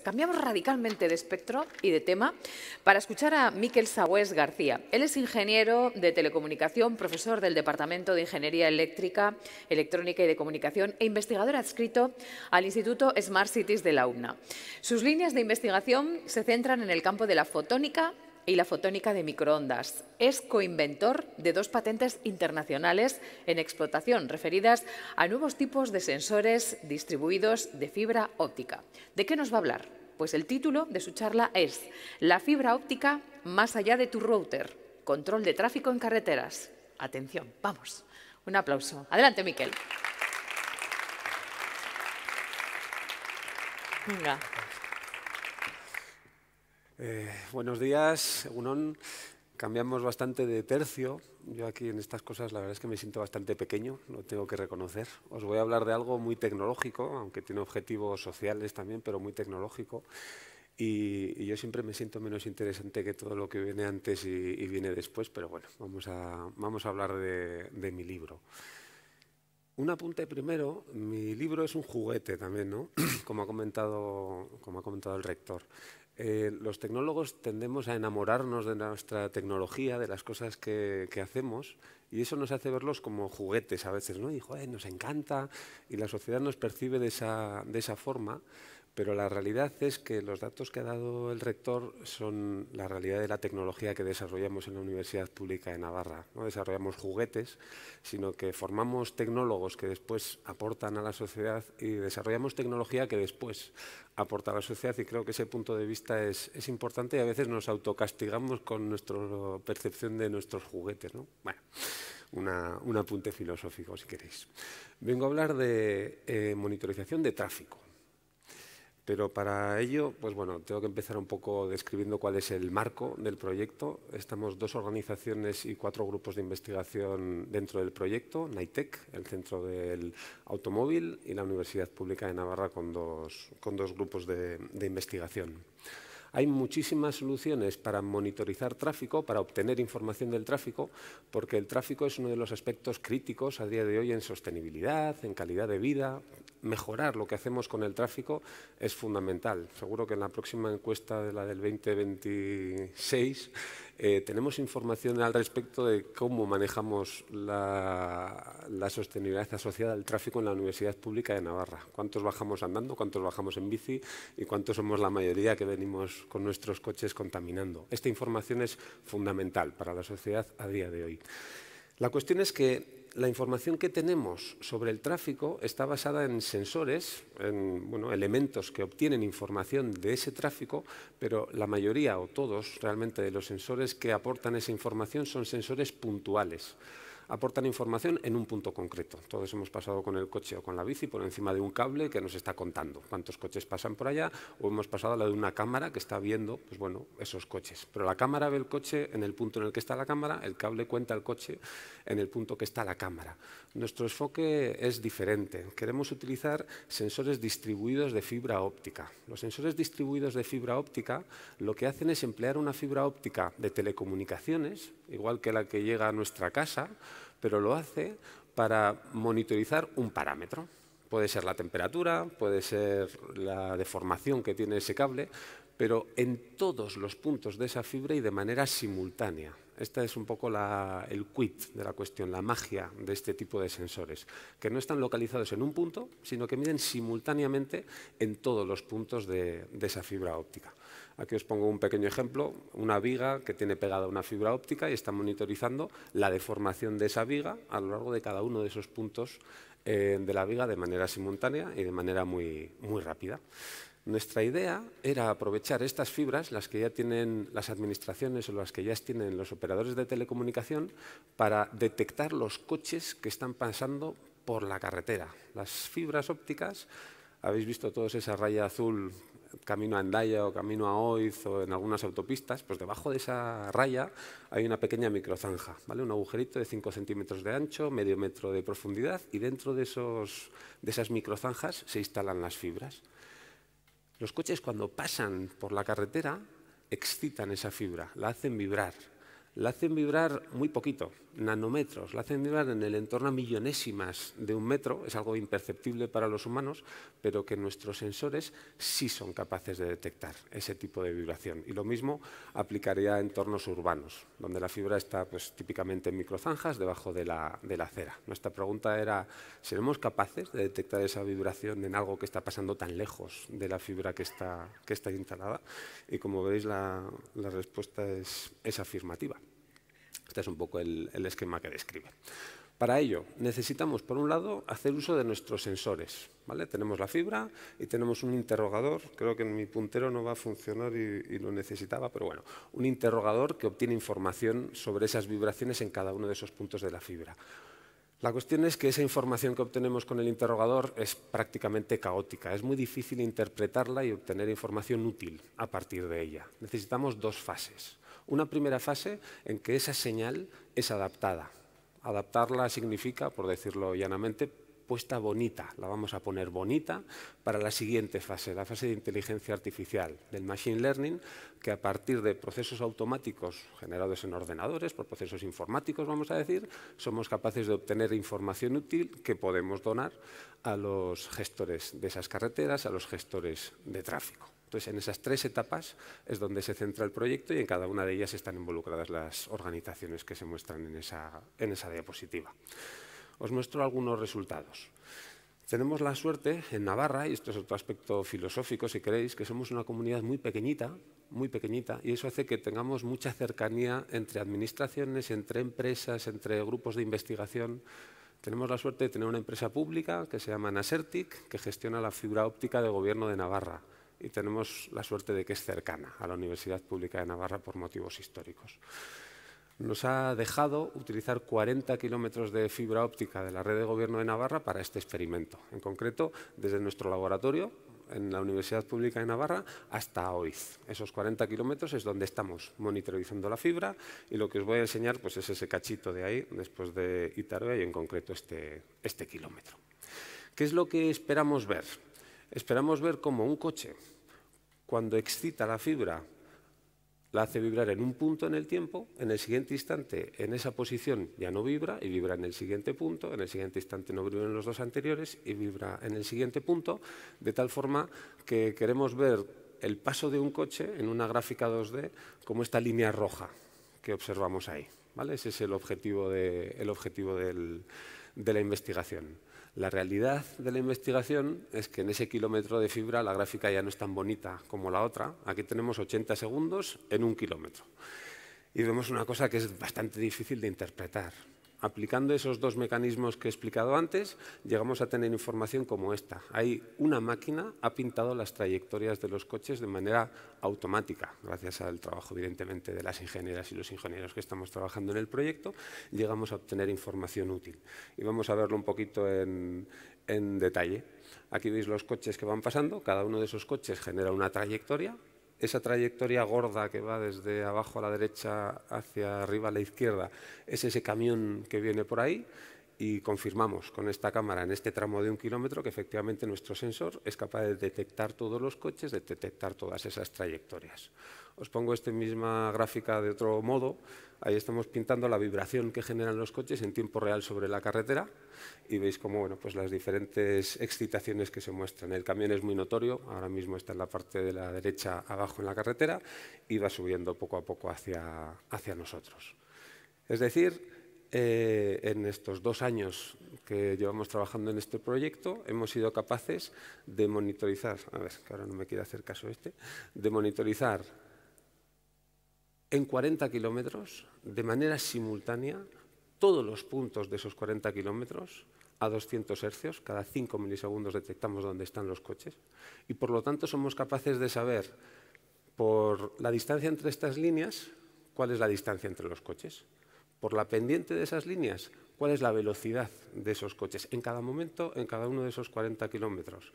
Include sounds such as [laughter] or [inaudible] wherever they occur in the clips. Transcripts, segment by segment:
Cambiamos radicalmente de espectro y de tema para escuchar a Miquel Sabues García. Él es ingeniero de telecomunicación, profesor del Departamento de Ingeniería Eléctrica, Electrónica y de Comunicación e investigador adscrito al Instituto Smart Cities de la UNA. Sus líneas de investigación se centran en el campo de la fotónica, y la fotónica de microondas. Es coinventor de dos patentes internacionales en explotación referidas a nuevos tipos de sensores distribuidos de fibra óptica. ¿De qué nos va a hablar? Pues el título de su charla es La fibra óptica más allá de tu router, control de tráfico en carreteras. Atención, vamos. Un aplauso. Adelante, Miquel. Venga. Eh, buenos días, Unón. Cambiamos bastante de tercio. Yo aquí en estas cosas la verdad es que me siento bastante pequeño, lo tengo que reconocer. Os voy a hablar de algo muy tecnológico, aunque tiene objetivos sociales también, pero muy tecnológico. Y, yo siempre me siento menos interesante que todo lo que viene antes y, viene después, pero bueno, vamos a, hablar de mi libro. Un apunte primero, mi libro es un juguete también, [clears throat] como, ha comentado, como ha comentado el rector. Eh, los tecnólogos tendemos a enamorarnos de nuestra tecnología, de las cosas que, hacemos, y eso nos hace verlos como juguetes a veces, ¿no? Y, nos encanta, y la sociedad nos percibe de esa, de esa forma pero la realidad es que los datos que ha dado el rector son la realidad de la tecnología que desarrollamos en la Universidad Pública de Navarra. No desarrollamos juguetes, sino que formamos tecnólogos que después aportan a la sociedad y desarrollamos tecnología que después aporta a la sociedad y creo que ese punto de vista es, importante y a veces nos autocastigamos con nuestra percepción de nuestros juguetes. ¿no? Bueno. un apunte filosófico, si queréis. Vengo a hablar de eh, monitorización de tráfico. Pero para ello, pues bueno, tengo que empezar un poco describiendo cuál es el marco del proyecto. Estamos dos organizaciones y cuatro grupos de investigación dentro del proyecto, NITEC, el Centro del Automóvil, y la Universidad Pública de Navarra con dos, con dos grupos de investigación. Hay muchísimas soluciones para monitorizar tráfico, para obtener información del tráfico, porque el tráfico es uno de los aspectos críticos a día de hoy en sostenibilidad, en calidad de vida, mejorar lo que hacemos con el tráfico es fundamental. Seguro que en la próxima encuesta de la del 2026 eh, tenemos información al respecto de cómo manejamos la, la sostenibilidad asociada al tráfico en la Universidad Pública de Navarra. Cuántos bajamos andando, cuántos bajamos en bici y cuántos somos la mayoría que venimos con nuestros coches contaminando. Esta información es fundamental para la sociedad a día de hoy. La cuestión es que la información que tenemos sobre el tráfico está basada en sensores, en elementos que obtienen información de ese tráfico, pero la mayoría o todos realmente de los sensores que aportan esa información son sensores puntuales aportan información en un punto concreto. Todos hemos pasado con el coche o con la bici por encima de un cable que nos está contando cuántos coches pasan por allá, o hemos pasado a la de una cámara que está viendo pues bueno, esos coches. Pero la cámara ve el coche en el punto en el que está la cámara, el cable cuenta el coche en el punto que está la cámara. Nuestro enfoque es diferente. Queremos utilizar sensores distribuidos de fibra óptica. Los sensores distribuidos de fibra óptica lo que hacen es emplear una fibra óptica de telecomunicaciones, igual que la que llega a nuestra casa, pero lo hace para monitorizar un parámetro. Puede ser la temperatura, puede ser la deformación que tiene ese cable, pero en todos los puntos de esa fibra y de manera simultánea. Esta es un poco el quid de la cuestión, la magia de este tipo de sensores, que no están localizados en un punto, sino que miden simultáneamente en todos los puntos de, esa fibra óptica. Aquí os pongo un pequeño ejemplo, una viga que tiene pegada una fibra óptica y está monitorizando la deformación de esa viga a lo largo de cada uno de esos puntos eh, de la viga de manera simultánea y de manera muy, muy rápida. Nuestra idea era aprovechar estas fibras, las que ya tienen las administraciones o las que ya tienen los operadores de telecomunicación, para detectar los coches que están pasando por la carretera. Las fibras ópticas, habéis visto todos esa raya azul camino a Andaya o camino a Oiz o en algunas autopistas, pues debajo de esa raya hay una pequeña microzanja, ¿vale? un agujerito de 5 centímetros de ancho, medio metro de profundidad y dentro de, de esas microzanjas se instalan las fibras. Los coches cuando pasan por la carretera excitan esa fibra, la hacen vibrar, la hacen vibrar muy poquito, nanómetros, la hacen vibrar en el entorno a millonésimas de un metro, es algo imperceptible para los humanos, pero que nuestros sensores sí son capaces de detectar ese tipo de vibración. Y lo mismo aplicaría a entornos urbanos, donde la fibra está pues, típicamente en microzanjas debajo de la, de acera. Nuestra pregunta era, ¿seremos capaces de detectar esa vibración en algo que está pasando tan lejos de la fibra que está, que está instalada? Y como veis, la, respuesta es afirmativa. Este es un poco el, esquema que describe. Para ello, necesitamos, por un lado, hacer uso de nuestros sensores. Tenemos la fibra y tenemos un interrogador. Creo que en mi puntero no va a funcionar y, lo necesitaba, pero bueno, un interrogador que obtiene información sobre esas vibraciones en cada uno de esos puntos de la fibra. La cuestión es que esa información que obtenemos con el interrogador es prácticamente caótica. Es muy difícil interpretarla y obtener información útil a partir de ella. Necesitamos dos fases. Una primera fase en que esa señal es adaptada. Adaptarla significa, por decirlo llanamente, puesta bonita, la vamos a poner bonita, para la siguiente fase, la fase de inteligencia artificial, del machine learning, que a partir de procesos automáticos generados en ordenadores, por procesos informáticos, vamos a decir, somos capaces de obtener información útil que podemos donar a los gestores de esas carreteras, a los gestores de tráfico. Entonces, en esas tres etapas es donde se centra el proyecto y en cada una de ellas están involucradas las organizaciones que se muestran en esa, en esa diapositiva os muestro algunos resultados. Tenemos la suerte en Navarra, y esto es otro aspecto filosófico, si queréis, que somos una comunidad muy pequeñita, muy pequeñita, y eso hace que tengamos mucha cercanía entre administraciones, entre empresas, entre grupos de investigación. Tenemos la suerte de tener una empresa pública que se llama Nasertic, que gestiona la fibra óptica del Gobierno de Navarra, y tenemos la suerte de que es cercana a la Universidad Pública de Navarra por motivos históricos nos ha dejado utilizar 40 kilómetros de fibra óptica de la red de gobierno de Navarra para este experimento. En concreto, desde nuestro laboratorio, en la Universidad Pública de Navarra hasta OIZ. Esos 40 kilómetros es donde estamos monitorizando la fibra y lo que os voy a enseñar pues, es ese cachito de ahí, después de Itaroa y en concreto este, este kilómetro. ¿Qué es lo que esperamos ver? Esperamos ver cómo un coche, cuando excita la fibra la hace vibrar en un punto en el tiempo, en el siguiente instante, en esa posición ya no vibra y vibra en el siguiente punto, en el siguiente instante no vibra en los dos anteriores y vibra en el siguiente punto, de tal forma que queremos ver el paso de un coche en una gráfica 2D como esta línea roja que observamos ahí. ¿vale? Ese es el objetivo, de, objetivo de la investigación. La realidad de la investigación es que en ese kilómetro de fibra la gráfica ya no es tan bonita como la otra. Aquí tenemos 80 segundos en un kilómetro. Y vemos una cosa que es bastante difícil de interpretar. Aplicando esos dos mecanismos que he explicado antes, llegamos a tener información como esta. Hay una máquina ha pintado las trayectorias de los coches de manera automática, gracias al trabajo evidentemente de las ingenieras y los ingenieros que estamos trabajando en el proyecto, llegamos a obtener información útil. Y vamos a verlo un poquito en, en detalle. Aquí veis los coches que van pasando, cada uno de esos coches genera una trayectoria, esa trayectoria gorda que va desde abajo a la derecha hacia arriba a la izquierda, es ese camión que viene por ahí y confirmamos con esta cámara en este tramo de un kilómetro que efectivamente nuestro sensor es capaz de detectar todos los coches, de detectar todas esas trayectorias. Os pongo esta misma gráfica de otro modo. Ahí estamos pintando la vibración que generan los coches en tiempo real sobre la carretera y veis cómo bueno, pues las diferentes excitaciones que se muestran. El camión es muy notorio, ahora mismo está en la parte de la derecha abajo en la carretera y va subiendo poco a poco hacia, hacia nosotros. Es decir, eh, en estos dos años que llevamos trabajando en este proyecto, hemos sido capaces de monitorizar, a ver, no me hacer caso este, de monitorizar en 40 kilómetros, de manera simultánea, todos los puntos de esos 40 kilómetros a 200 hercios, cada 5 milisegundos detectamos dónde están los coches, y por lo tanto somos capaces de saber por la distancia entre estas líneas cuál es la distancia entre los coches por la pendiente de esas líneas, cuál es la velocidad de esos coches en cada momento, en cada uno de esos 40 kilómetros,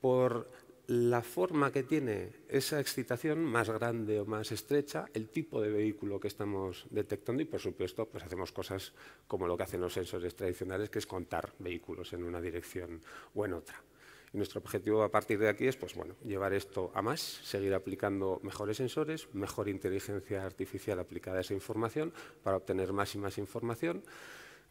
por la forma que tiene esa excitación, más grande o más estrecha, el tipo de vehículo que estamos detectando y, por supuesto, pues hacemos cosas como lo que hacen los sensores tradicionales, que es contar vehículos en una dirección o en otra nuestro objetivo a partir de aquí es pues, bueno, llevar esto a más, seguir aplicando mejores sensores, mejor inteligencia artificial aplicada a esa información para obtener más y más información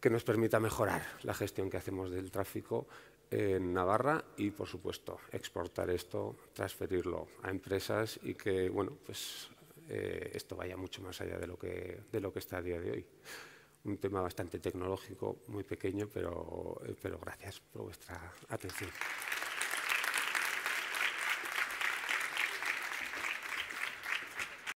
que nos permita mejorar la gestión que hacemos del tráfico en Navarra y, por supuesto, exportar esto, transferirlo a empresas y que, bueno, pues eh, esto vaya mucho más allá de lo, que, de lo que está a día de hoy. Un tema bastante tecnológico, muy pequeño, pero gracias por vuestra atención.